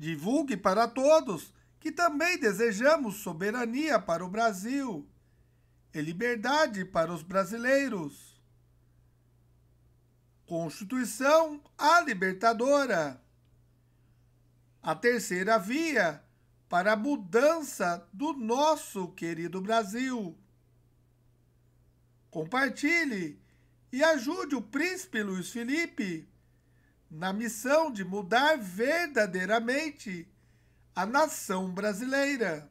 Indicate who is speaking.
Speaker 1: Divulgue para todos que também desejamos soberania para o Brasil e liberdade para os brasileiros. Constituição a libertadora. A terceira via para a mudança do nosso querido Brasil. Compartilhe e ajude o príncipe Luiz Felipe na missão de mudar verdadeiramente a nação brasileira.